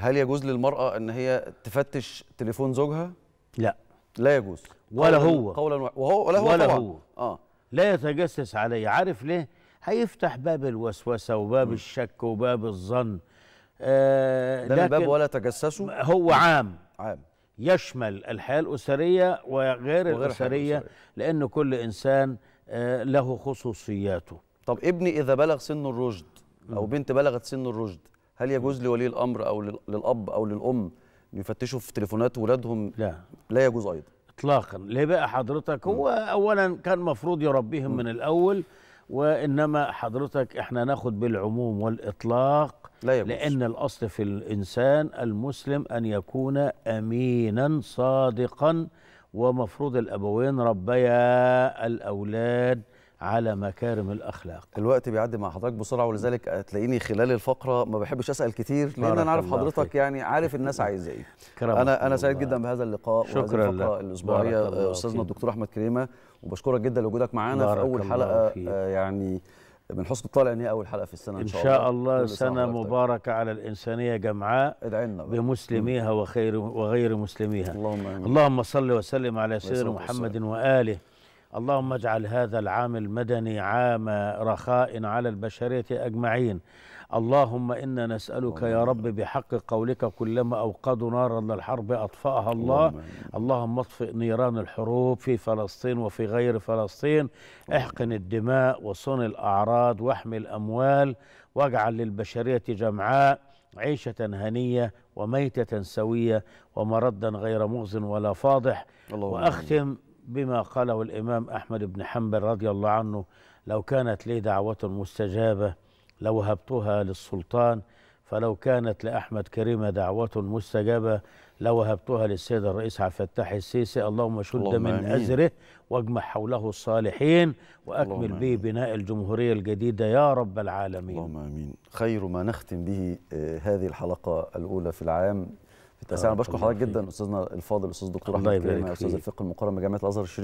هل يجوز للمرأة أن هي تفتش تليفون زوجها؟ لا لا يجوز ولا هو قولا وهو ولا هو ولا طبعا. هو آه. لا يتجسس علي عارف ليه؟ هيفتح باب الوسوسة وباب م. الشك وباب الظن آه ده الباب ولا تجسسوا هو عام عام يشمل الحياة الأسرية وغير, وغير الأسرية لأن كل إنسان آه له خصوصياته طب ابني إذا بلغ سن الرشد أو بنت بلغت سن الرشد هل يجوز لولي الامر او للاب او للام يفتشوا في تليفونات ولادهم لا لا يجوز ايضا اطلاقا ليه بقى حضرتك هو اولا كان مفروض يربيهم من الاول وانما حضرتك احنا ناخد بالعموم والاطلاق لا يجوز. لان الاصل في الانسان المسلم ان يكون امينا صادقا ومفروض الابوين ربيا الاولاد على مكارم الاخلاق الوقت بيعدي مع حضرتك بسرعه ولذلك هتلاقيني خلال الفقره ما بحبش اسال كتير لان انا عارف حضرتك يعني عارف الناس عايزه ايه انا انا سعيد جدا بهذا اللقاء شكرا الفقره الاسبوعيه استاذنا الدكتور احمد كريمه وبشكرك جدا لوجودك معانا في اول حلقه آه، يعني من حسن الطالع ان هي اول حلقه في السنه ان شاء الله ان شاء الله سنه مباركه على الانسانيه جمعاء ادعينا بمسلميها وخير وغير مسلميها اللهم امين اللهم صل وسلم على سيدنا محمد واله اللهم اجعل هذا العام المدني عام رخاء على البشرية أجمعين اللهم إنا نسألك يا رب بحق قولك كلما أوقدوا نارا للحرب أطفأها الله اللهم اطفئ نيران الحروب في فلسطين وفي غير فلسطين احقن الدماء وصن الأعراض واحمي الأموال واجعل للبشرية جمعاء عيشة هنية وميتة سوية ومردا غير مغز ولا فاضح وأختم بما قاله الإمام أحمد بن حنبل رضي الله عنه لو كانت لي دعوة مستجابة لوهبتها للسلطان فلو كانت لأحمد كريمة دعوة مستجابة لوهبتها للسيد الرئيس عبد الفتاح السيسي اللهم شد اللهم من أمين. أزره واجمع حوله الصالحين وأكمل به بناء الجمهورية الجديدة يا رب العالمين اللهم آمين خير ما نختم به آه، هذه الحلقة الأولى في العام في انا آه، بشكر حضرتك جدا استاذنا الفاضل استاذ دكتور احمد كريم استاذ الفقه المقارن بجامعه الازهر الشريف